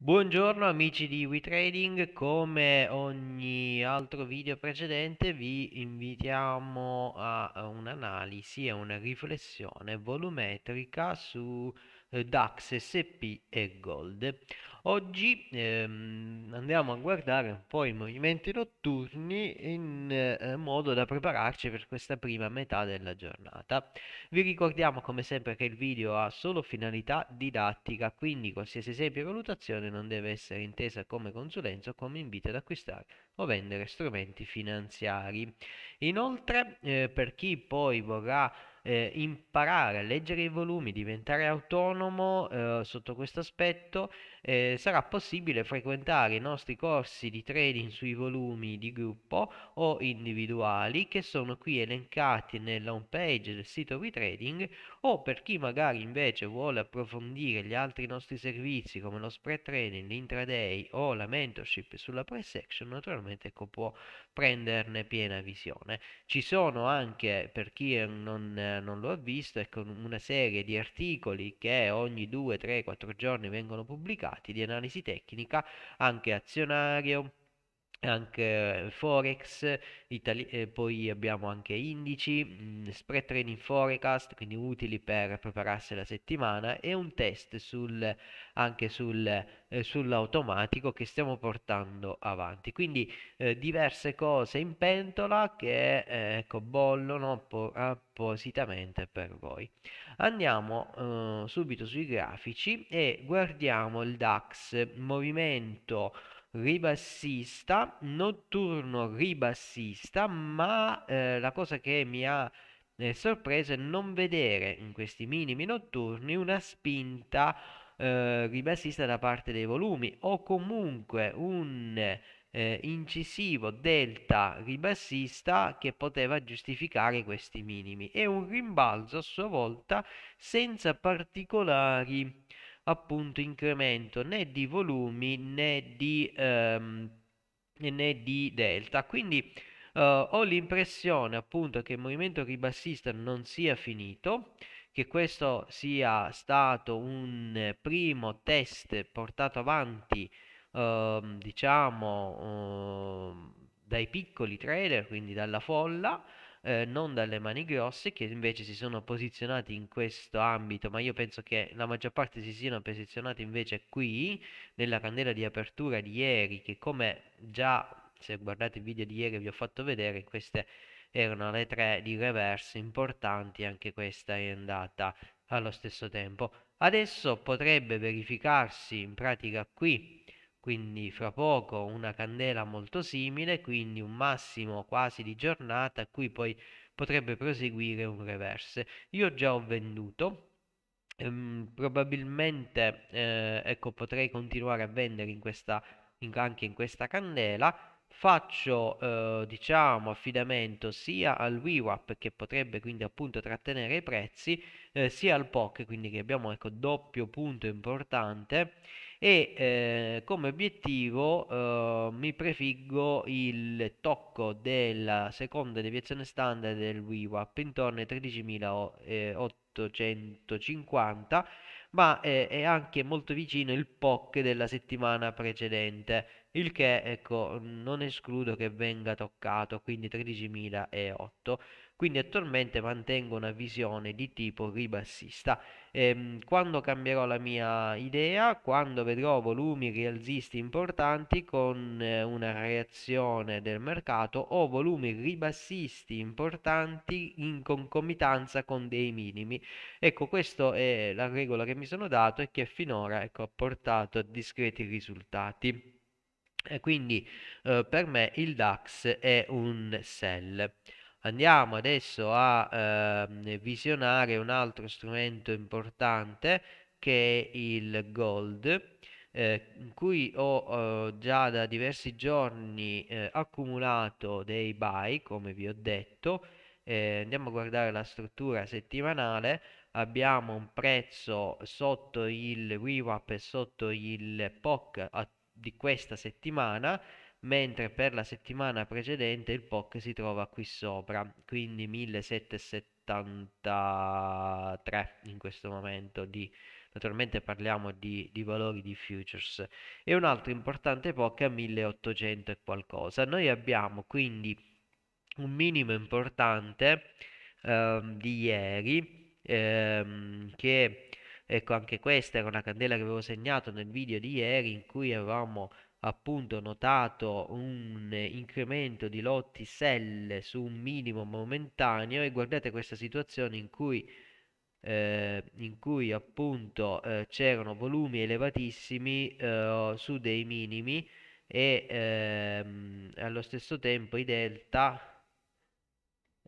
Buongiorno amici di WeTrading, come ogni altro video precedente vi invitiamo a un'analisi e una riflessione volumetrica su eh, DAX, SP e Gold. Oggi ehm, andiamo a guardare un po' i movimenti notturni in eh, modo da prepararci per questa prima metà della giornata. Vi ricordiamo come sempre che il video ha solo finalità didattica, quindi qualsiasi esempio e valutazione non deve essere intesa come consulenza o come invito ad acquistare o vendere strumenti finanziari. Inoltre, eh, per chi poi vorrà eh, imparare a leggere i volumi, diventare autonomo eh, sotto questo aspetto, eh, sarà possibile frequentare i nostri corsi di trading sui volumi di gruppo o individuali che sono qui elencati nella home page del sito WeTrading o per chi magari invece vuole approfondire gli altri nostri servizi come lo spread training, l'intraday o la mentorship sulla price action, naturalmente ecco, può prenderne piena visione. Ci sono anche, per chi non, non lo ha visto, ecco, una serie di articoli che ogni 2, 3, 4 giorni vengono pubblicati di analisi tecnica, anche azionario, anche eh, Forex, Itali- poi abbiamo anche indici, mh, mm, spread trading forecast, quindi utili per prepararsi la settimana e un test sul, anche sul, eh, sull'automatico che stiamo portando avanti. Quindi eh, diverse cose in pentola che eh, ecco, bollono po- appositamente per voi. Andiamo eh, subito sui grafici e guardiamo il DAX, movimento ribassista, notturno ribassista, ma eh, la cosa che mi ha eh, sorpreso è non vedere in questi minimi notturni una spinta eh, ribassista da parte dei volumi o comunque un eh, incisivo delta ribassista che poteva giustificare questi minimi e un rimbalzo a sua volta senza particolari appunto incremento né di volumi né di, ehm, né di delta. Quindi eh, ho l'impressione appunto che il movimento ribassista non sia finito, che questo sia stato un primo test portato avanti eh, diciamo eh, dai piccoli trader, quindi dalla folla, eh, non dalle mani grosse che invece si sono posizionati in questo ambito, ma io penso che la maggior parte si siano posizionati invece qui nella candela di apertura di ieri, che come già se guardate il video di ieri vi ho fatto vedere, queste erano le tre di reverse importanti, anche questa è andata allo stesso tempo. Adesso potrebbe verificarsi in pratica qui quindi fra poco una candela molto simile, quindi un massimo quasi di giornata a cui poi potrebbe proseguire un reverse. Io già ho venduto, ehm, probabilmente eh, ecco, potrei continuare a vendere in questa, in, anche in questa candela, faccio eh, diciamo affidamento sia al VWAP che potrebbe quindi appunto trattenere i prezzi, eh, sia al POC, quindi che abbiamo ecco doppio punto importante e eh, come obiettivo eh, mi prefiggo il tocco della seconda deviazione standard del WIWAP intorno ai 13.850 ma eh, è anche molto vicino il POC della settimana precedente il che ecco non escludo che venga toccato quindi 13.008 quindi attualmente mantengo una visione di tipo ribassista. Ehm, quando cambierò la mia idea, quando vedrò volumi rialzisti importanti con eh, una reazione del mercato o volumi ribassisti importanti in concomitanza con dei minimi. Ecco, questa è la regola che mi sono dato e che finora ecco, ha portato a discreti risultati. E quindi eh, per me il DAX è un sell. Andiamo adesso a eh, visionare un altro strumento importante che è il gold eh, in cui ho eh, già da diversi giorni eh, accumulato dei buy come vi ho detto eh, andiamo a guardare la struttura settimanale abbiamo un prezzo sotto il VWAP e sotto il POC a, di questa settimana mentre per la settimana precedente il POC si trova qui sopra, quindi 1773 in questo momento di naturalmente parliamo di, di, valori di futures e un altro importante POC a 1800 e qualcosa noi abbiamo quindi un minimo importante ehm, di ieri ehm, che ecco anche questa era una candela che avevo segnato nel video di ieri in cui avevamo appunto notato un incremento di lotti sell su un minimo momentaneo e guardate questa situazione in cui, eh, in cui appunto eh, c'erano volumi elevatissimi eh, su dei minimi e ehm, allo stesso tempo i delta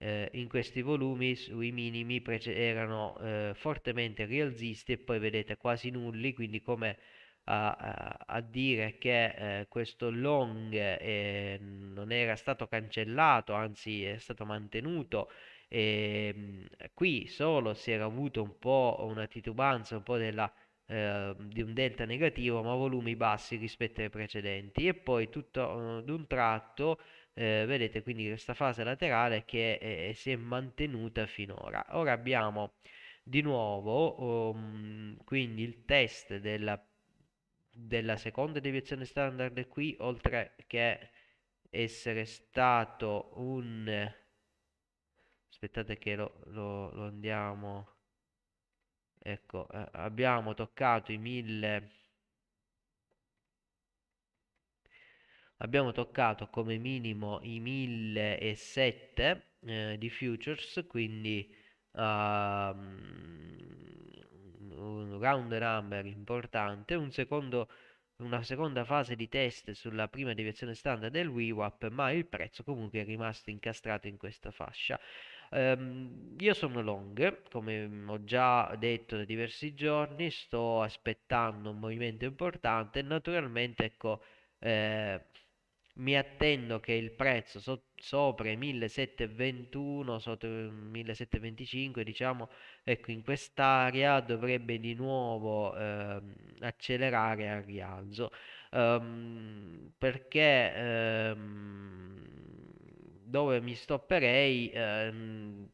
eh, in questi volumi sui minimi erano eh, fortemente rialzisti e poi vedete quasi nulli quindi come a, a dire che eh, questo long eh, non era stato cancellato, anzi è stato mantenuto. E, ehm, qui solo si era avuto un po' una titubanza, un po' della ehm, di un delta negativo ma volumi bassi rispetto ai precedenti e poi tutto ad eh, un tratto eh, vedete quindi questa fase laterale che eh, eh si è mantenuta finora ora abbiamo di nuovo um, quindi il test della della seconda deviazione standard qui, oltre che essere stato un... aspettate che lo, lo, lo andiamo... ecco, eh, abbiamo toccato i 1000... abbiamo toccato come minimo i 1007 eh, di futures, quindi... Uh, round number importante, un secondo, una seconda fase di test sulla prima deviazione standard del WIWAP, ma il prezzo comunque è rimasto incastrato in questa fascia. Um, io sono long, come ho già detto da diversi giorni, sto aspettando un movimento importante, naturalmente ecco... Eh, mi attendo che il prezzo so- sopra i 1721, sotto i 1725, diciamo, ecco, in quest'area dovrebbe di nuovo eh, accelerare al rialzo, um, perché ehm, dove mi stopperei, ehm,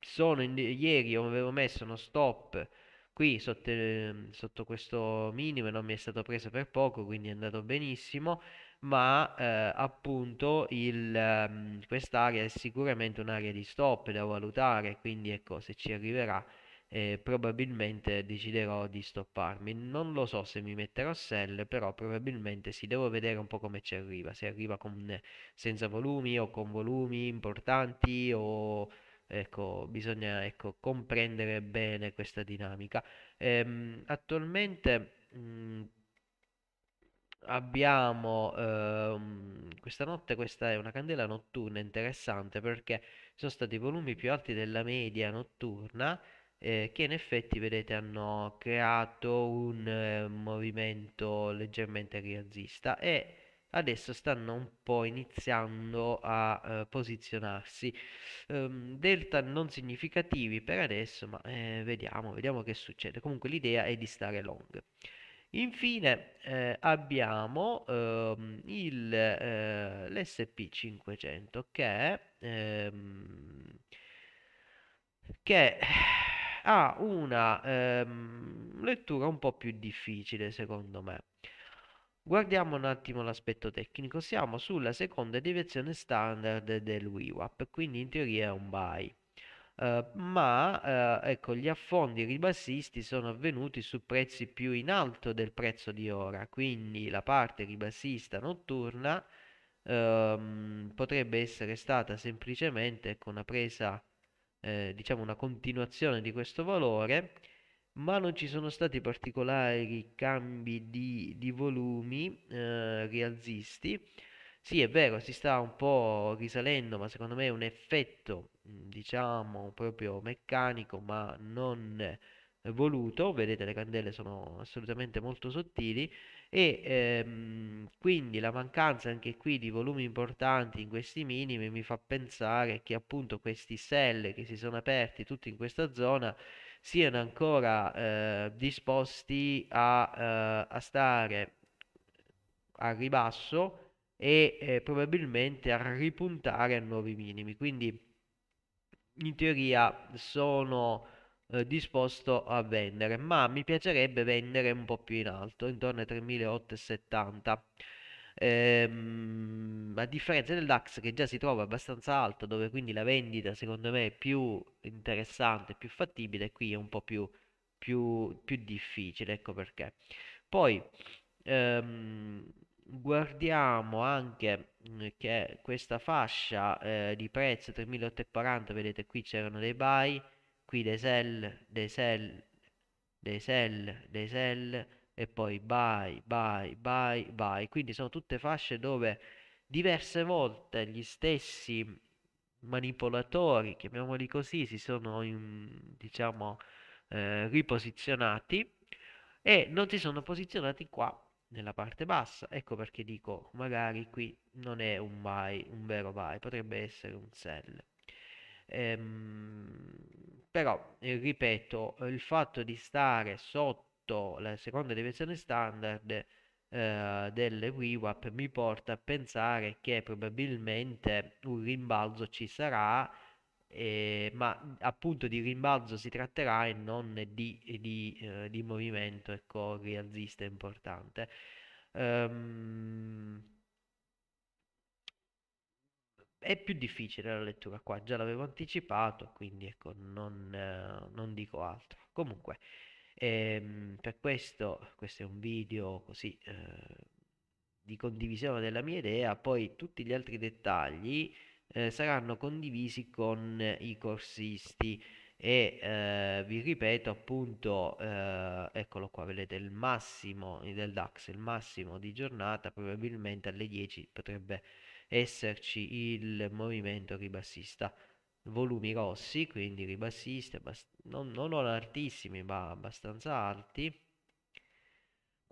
sono in, ieri avevo messo uno stop qui sotto, ehm, sotto questo minimo e non mi è stato preso per poco, quindi è andato benissimo ma eh, appunto il, ehm, quest'area è sicuramente un'area di stop da valutare, quindi ecco se ci arriverà eh, probabilmente deciderò di stopparmi. Non lo so se mi metterò a sell, però probabilmente sì, devo vedere un po' come ci arriva, se arriva con, senza volumi o con volumi importanti o ecco, bisogna ecco, comprendere bene questa dinamica. Ehm, attualmente mh, mm, abbiamo ehm, questa notte, questa è una candela notturna interessante perché sono stati i volumi più alti della media notturna eh, che in effetti vedete hanno creato un eh, movimento leggermente rialzista e adesso stanno un po' iniziando a eh, posizionarsi. Um, delta non significativi per adesso, ma eh, vediamo, vediamo che succede. Comunque l'idea è di stare long. Infine eh, abbiamo ehm, il, eh, l'SP500 che, ehm, che ha una ehm, lettura un po' più difficile secondo me. Guardiamo un attimo l'aspetto tecnico, siamo sulla seconda deviazione standard del dell'UIWAP, quindi in teoria è un buy. Ehm, ma uh, ecco, gli affondi ribassisti sono avvenuti su prezzi più in alto del prezzo di ora, quindi la parte ribassista notturna uh, potrebbe essere stata semplicemente ecco, una presa, eh, diciamo una continuazione di questo valore, ma non ci sono stati particolari cambi di, di volumi eh, rialzisti. Sì, è vero, si sta un po' risalendo, ma secondo me è un effetto diciamo proprio meccanico ma non voluto vedete le candele sono assolutamente molto sottili e ehm, quindi la mancanza anche qui di volumi importanti in questi minimi mi fa pensare che appunto questi sell che si sono aperti tutti in questa zona siano ancora eh, disposti a, eh, a stare al ribasso e eh, probabilmente a ripuntare a nuovi minimi quindi in teoria sono eh, disposto a vendere, ma mi piacerebbe vendere un po' più in alto, intorno ai 3870. Ehm, a differenza del DAX che già si trova abbastanza alto, dove quindi la vendita secondo me è più interessante, più fattibile, qui è un po' più, più, più difficile, ecco perché. Poi ehm, guardiamo anche mm, che questa fascia eh, di prezzo 3840 vedete qui c'erano dei buy qui dei sell dei sell dei sell dei sell e poi buy buy buy buy quindi sono tutte fasce dove diverse volte gli stessi manipolatori chiamiamoli così si sono in, diciamo eh, riposizionati e non si sono posizionati qua nella parte bassa, ecco perché dico magari qui non è un buy, un vero buy, potrebbe essere un sell. Ehm, però, eh, ripeto, il fatto di stare sotto la seconda deviazione standard eh, delle WIWAP mi porta a pensare che probabilmente un rimbalzo ci sarà, eh, ma appunto di rimbalzo si tratterà e non di, di, eh, di movimento ecco, rialzista importante. Um, è più difficile la lettura qua, già l'avevo anticipato, quindi ecco, non, eh, non dico altro. Comunque, ehm, per questo, questo è un video così eh, di condivisione della mia idea, poi tutti gli altri dettagli eh, saranno condivisi con eh, i corsisti e eh, vi ripeto appunto eh, eccolo qua vedete il massimo del DAX il massimo di giornata probabilmente alle 10 potrebbe esserci il movimento ribassista volumi rossi quindi ribassisti non, non altissimi ma abbastanza alti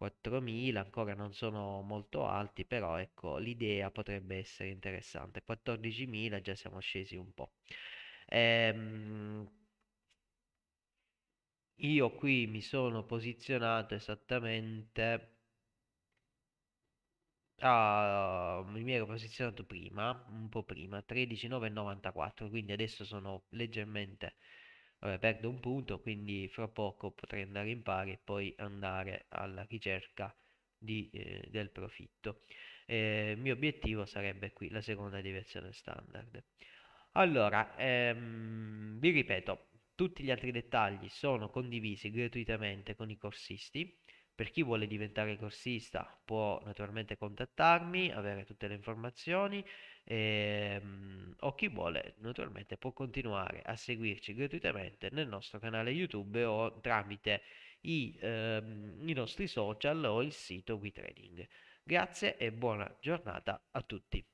4.000 ancora non sono molto alti, però ecco l'idea potrebbe essere interessante. 14.000 già siamo scesi un po'. Ehm, io qui mi sono posizionato esattamente... Ah, mi ero posizionato prima, un po' prima, 13,994, quindi adesso sono leggermente Vabbè, perdo un punto, quindi fra poco potrei andare in pari e poi andare alla ricerca di, eh, del profitto. Eh, il mio obiettivo sarebbe qui la seconda direzione standard. Allora, ehm, vi ripeto, tutti gli altri dettagli sono condivisi gratuitamente con i corsisti. Per chi vuole diventare corsista può naturalmente contattarmi, avere tutte le informazioni e, ehm, o chi vuole naturalmente può continuare a seguirci gratuitamente nel nostro canale YouTube o tramite i, eh, i nostri social o il sito WeTrading. Grazie e buona giornata a tutti.